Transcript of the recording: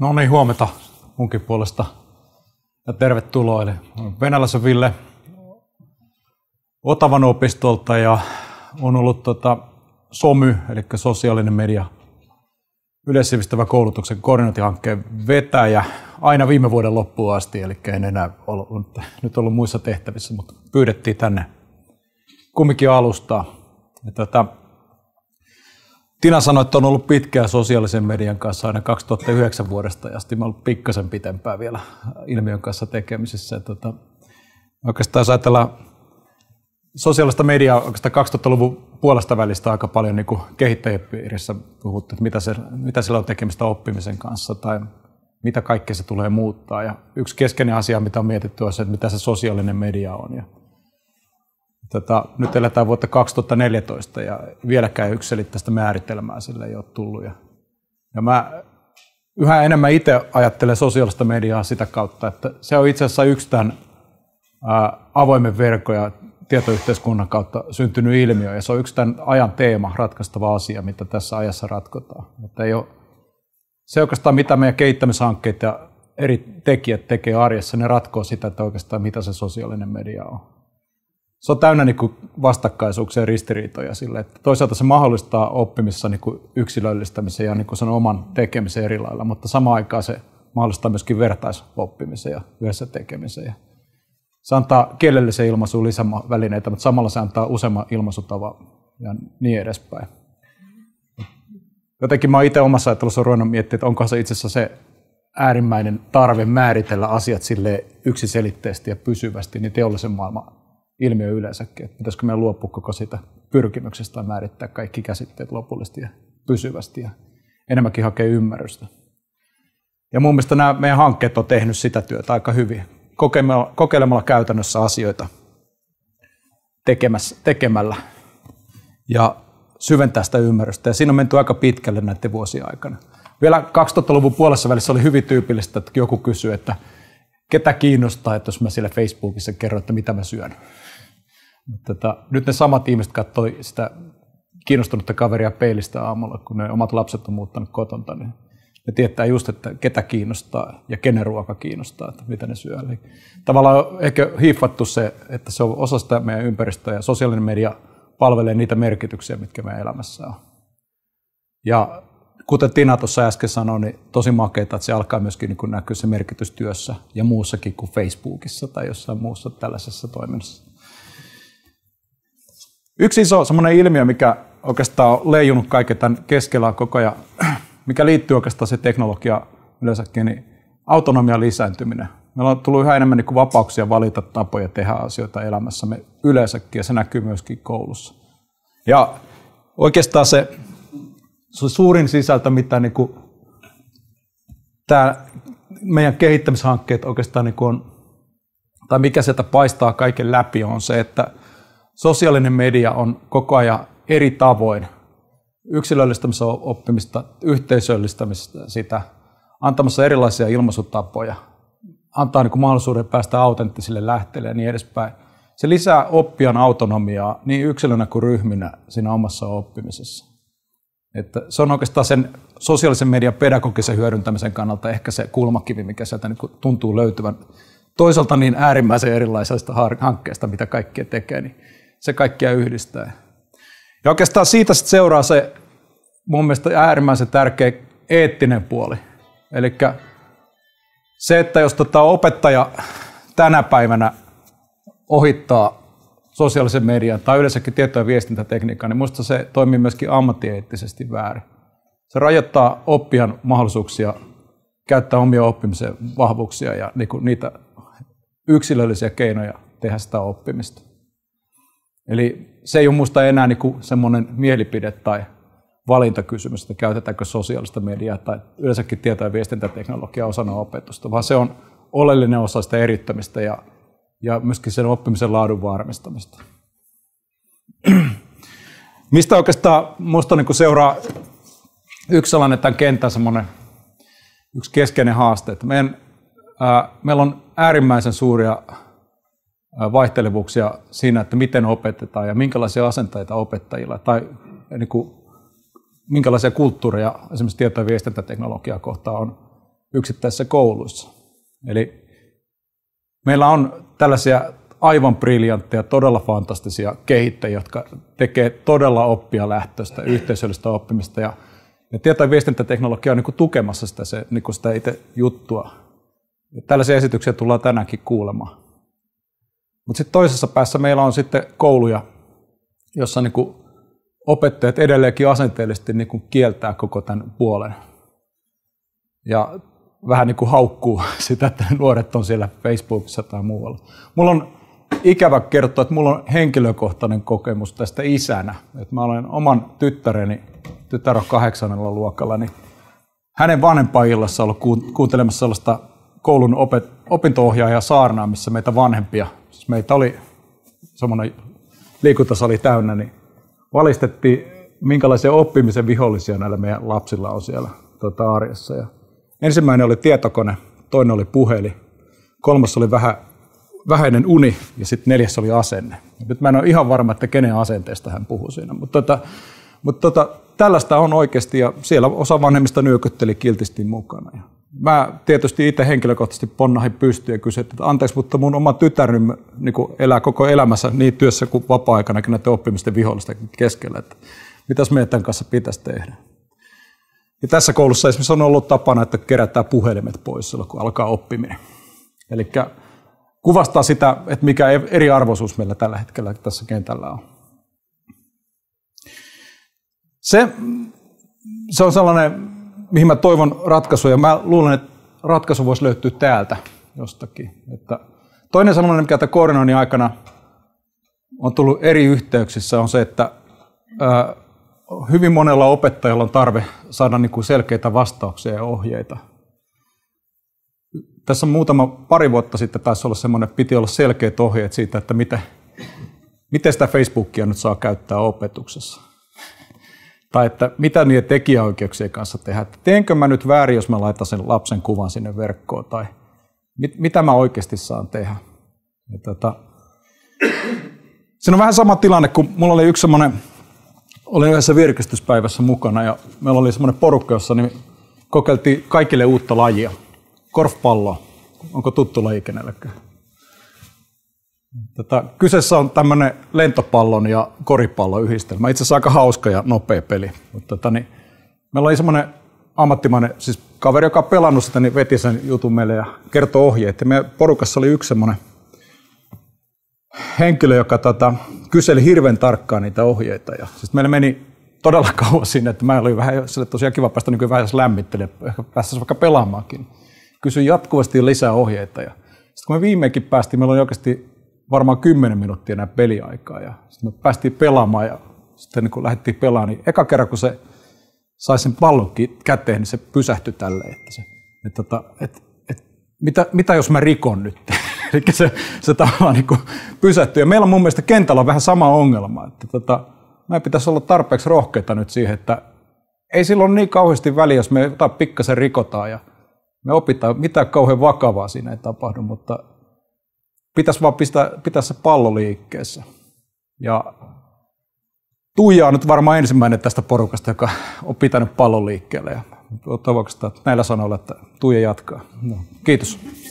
No niin, huomenta munkin puolesta ja tervetuloa. Eli Venäläisen Ville Otavan opistolta ja on ollut tota SOMY, eli sosiaalinen media yleissivistävä koulutuksen koordinointihankkeen vetäjä aina viime vuoden loppuun asti, eli en enää ollut, nyt ollut muissa tehtävissä, mutta pyydettiin tänne kumminkin alustaa. Ja tota, Tina sanoi, että on ollut pitkään sosiaalisen median kanssa aina 2009 vuodesta ja sitten mä ollut pikkasen pitempään vielä ilmiön kanssa tekemisissä. Tota, oikeastaan jos ajatellaan sosiaalista mediaa oikeastaan 2000-luvun puolesta välistä aika paljon niin kehittäjäpiirissä puhuttu, että mitä, se, mitä sillä on tekemistä oppimisen kanssa tai mitä kaikkea se tulee muuttaa. Ja yksi keskeinen asia, mitä on mietitty, on se, että mitä se sosiaalinen media on. Ja Tota, nyt eletään vuotta 2014 ja vieläkään yksilittäistä määritelmää sille ei ole tullut. Ja, ja mä yhä enemmän itse ajattelen sosiaalista mediaa sitä kautta, että se on itse asiassa yksi tämän ää, avoimen verkon ja tietoyhteiskunnan kautta syntynyt ilmiö, ja se on yksi tämän ajan teema, ratkaistava asia, mitä tässä ajassa ratkotaan. Että ei ole, se oikeastaan, mitä meidän kehittämishankkeet ja eri tekijät tekee arjessa, ne ratkoo sitä, että oikeastaan mitä se sosiaalinen media on se on täynnä niin kuin vastakkaisuuksia ja ristiriitoja sille. Että toisaalta se mahdollistaa oppimissa niin kuin yksilöllistämisen ja niin kuin sen oman tekemisen eri lailla, mutta samaan aikaan se mahdollistaa myöskin vertaisoppimisen ja yhdessä tekemisen. se antaa kielellisen ilmaisuun lisävälineitä, mutta samalla se antaa useamman ilmaisutavan ja niin edespäin. Jotenkin mä itse omassa ajattelussa ruvennut miettimään, että onko se itse asiassa se äärimmäinen tarve määritellä asiat sille yksiselitteisesti ja pysyvästi, niin teollisen maailman ilmiö yleensäkin, että pitäisikö meidän luopua koko sitä pyrkimyksestä määrittää kaikki käsitteet lopullisesti ja pysyvästi ja enemmänkin hakea ymmärrystä. Ja mun mielestä nämä meidän hankkeet on tehnyt sitä työtä aika hyvin, kokeilemalla, kokeilemalla käytännössä asioita tekemässä, tekemällä ja syventää sitä ymmärrystä. Ja siinä on menty aika pitkälle näiden vuosien aikana. Vielä 2000-luvun puolessa välissä oli hyvin tyypillistä, että joku kysyy, että – ketä kiinnostaa, että jos mä siellä Facebookissa kerron, että mitä mä syön. Tota, nyt ne samat ihmiset katsoi sitä kiinnostunutta kaveria peilistä aamulla, kun ne omat lapset on muuttanut kotonta, niin ne tietää just, että ketä kiinnostaa ja kenen ruoka kiinnostaa, että mitä ne syö. Eli tavallaan ehkä hiiffattu se, että se on osa sitä meidän ympäristöä ja sosiaalinen media palvelee niitä merkityksiä, mitkä meidän elämässä on. Ja kuten Tina tuossa äsken sanoi, niin tosi makeita, että se alkaa myöskin niin näkyä se merkitys työssä ja muussakin kuin Facebookissa tai jossain muussa tällaisessa toiminnassa. Yksi iso semmoinen ilmiö, mikä oikeastaan on leijunut kaiken tämän keskellä koko ajan, mikä liittyy oikeastaan se teknologia yleensäkin, niin autonomian lisääntyminen. Meillä on tullut yhä enemmän niin kuin vapauksia valita tapoja tehdä asioita elämässämme yleensäkin, ja se näkyy myöskin koulussa. Ja oikeastaan se se suurin sisältö, mitä niin kuin tämä meidän kehittämishankkeet oikeastaan niin kuin on, tai mikä sieltä paistaa kaiken läpi, on se, että sosiaalinen media on koko ajan eri tavoin yksilöllistämistä oppimista, yhteisöllistämistä sitä, antamassa erilaisia ilmaisutapoja, antaa niin kuin mahdollisuuden päästä autenttisille lähteille ja niin edespäin. Se lisää oppijan autonomiaa niin yksilönä kuin ryhminä siinä omassa oppimisessa. Että se on oikeastaan sen sosiaalisen median pedagogisen hyödyntämisen kannalta ehkä se kulmakivi, mikä sieltä niin tuntuu löytyvän. Toisaalta niin äärimmäisen erilaisista hankkeista, mitä kaikkia tekee, niin se kaikkia yhdistää. Ja oikeastaan siitä sitten seuraa se mun mielestä äärimmäisen tärkeä eettinen puoli. Eli se, että jos tota opettaja tänä päivänä ohittaa sosiaalisen median tai yleensäkin tieto- ja viestintätekniikkaa, niin minusta se toimii myöskin ammattieettisesti väärin. Se rajoittaa oppijan mahdollisuuksia käyttää omia oppimisen vahvuuksia ja niinku niitä yksilöllisiä keinoja tehdä sitä oppimista. Eli se ei ole minusta enää niin kuin semmoinen mielipide tai valintakysymys, että käytetäänkö sosiaalista mediaa tai yleensäkin tieto- ja viestintäteknologiaa osana opetusta, vaan se on oleellinen osa sitä erittämistä ja ja myöskin sen oppimisen laadun varmistamista. Mistä oikeastaan minusta niin seuraa yksi sellainen tämän kentän semmoinen yksi keskeinen haaste, että meidän, ää, meillä on äärimmäisen suuria vaihtelevuuksia siinä, että miten opetetaan ja minkälaisia asenteita opettajilla tai niin kuin, minkälaisia kulttuureja esimerkiksi tieto- ja viestintäteknologiaa kohtaan on yksittäisissä kouluissa. Eli Meillä on tällaisia aivan briljantteja, todella fantastisia kehittäjiä, jotka tekee todella oppia lähtöistä, niin. yhteisöllistä oppimista ja, ja tieto- ja viestintäteknologia on niin tukemassa sitä, se, niin sitä itse juttua. Ja tällaisia esityksiä tullaan tänäänkin kuulemaan. Mutta sitten toisessa päässä meillä on sitten kouluja, jossa niin kuin opettajat edelleenkin asenteellisesti niin kuin kieltää koko tämän puolen. Ja vähän niin kuin haukkuu sitä, että nuoret on siellä Facebookissa tai muualla. Mulla on ikävä kertoa, että mulla on henkilökohtainen kokemus tästä isänä. Että mä olen oman tyttäreni, tytär on kahdeksannella luokalla, niin hänen vanhempaillassa ollut kuuntelemassa sellaista koulun opet, opinto-ohjaaja saarnaa, missä meitä vanhempia, siis meitä oli semmoinen liikuntasali täynnä, niin valistettiin, minkälaisia oppimisen vihollisia näillä meidän lapsilla on siellä tuota arjessa. Ja Ensimmäinen oli tietokone, toinen oli puhelin, kolmas oli vähän vähäinen uni ja sitten neljäs oli asenne. Nyt mä en ole ihan varma, että kenen asenteesta hän puhuu siinä, mutta, tota, mutta tota, tällaista on oikeasti ja siellä osa vanhemmista nyökytteli kiltisti mukana. Ja mä tietysti itse henkilökohtaisesti ponnahin pystyyn ja kysyin, että anteeksi, mutta mun oma tytär niin elää koko elämässä niin työssä kuin vapaa-aikanakin näiden oppimisten vihollisten keskellä, että mitäs meidän tämän kanssa pitäisi tehdä. Ja niin tässä koulussa esimerkiksi on ollut tapana, että kerätään puhelimet pois silloin, kun alkaa oppiminen. Eli kuvastaa sitä, että mikä e- eriarvoisuus meillä tällä hetkellä tässä kentällä on. Se, se on sellainen, mihin mä toivon ratkaisuja. Mä luulen, että ratkaisu voisi löytyä täältä jostakin. Että toinen sellainen, mikä tämän koordinoinnin aikana on tullut eri yhteyksissä, on se, että ää, hyvin monella opettajalla on tarve saada niin kuin selkeitä vastauksia ja ohjeita. Tässä muutama pari vuotta sitten taisi olla semmoinen, että piti olla selkeät ohjeet siitä, että miten, miten sitä Facebookia nyt saa käyttää opetuksessa. Tai että mitä niiden tekijäoikeuksien kanssa tehdään. Että teenkö mä nyt väärin, jos mä laitan sen lapsen kuvan sinne verkkoon, tai mit, mitä mä oikeasti saan tehdä. Ja tota, siinä on vähän sama tilanne, kun mulla oli yksi semmoinen olin yhdessä virkistyspäivässä mukana ja meillä oli semmoinen porukka, jossa niin kokeiltiin kaikille uutta lajia. Korfpallo, onko tuttu laji kenellekään? Tätä, tota, kyseessä on tämmöinen lentopallon ja koripallon yhdistelmä. Itse asiassa aika hauska ja nopea peli. Mutta tätä, tota, niin, meillä oli semmoinen ammattimainen, siis kaveri, joka on pelannut sitä, niin veti sen jutun meille ja kertoi ohjeet. Ja meidän porukassa oli yksi semmoinen henkilö, joka tota, kyseli hirveän tarkkaan niitä ohjeita. Ja, siis meillä meni todella kauan sinne, että mä olin vähän sille tosiaan kiva päästä niin vähän lämmittele, ehkä päästäisiin vaikka pelaamaankin. Kysyin jatkuvasti lisää ohjeita. Ja sitten kun me viimeinkin päästiin, meillä oli oikeasti varmaan 10 minuuttia enää peliaikaa. Ja sitten me päästiin pelaamaan ja sitten niin kun lähdettiin pelaamaan, niin eka kerran kun se sai sen pallon käteen, niin se pysähtyi tälleen, että, se, että, että, tota, että, että mitä, mitä jos mä rikon nyt? Eli se, se tavallaan niin pysähtyy. Ja meillä on mun mielestä kentällä on vähän sama ongelma, että tota, mä pitäisi olla tarpeeksi rohkeita nyt siihen, että ei silloin niin kauheasti väliä, jos me jotain pikkasen rikotaan ja me opitaan, mitä kauhean vakavaa siinä ei tapahdu, mutta pitäisi vaan pistää, pitää se pallo liikkeessä. Ja Tuija on nyt varmaan ensimmäinen tästä porukasta, joka on pitänyt pallon liikkeelle. Ja toivoksi näillä sanoilla, että Tuija jatkaa. No. Kiitos.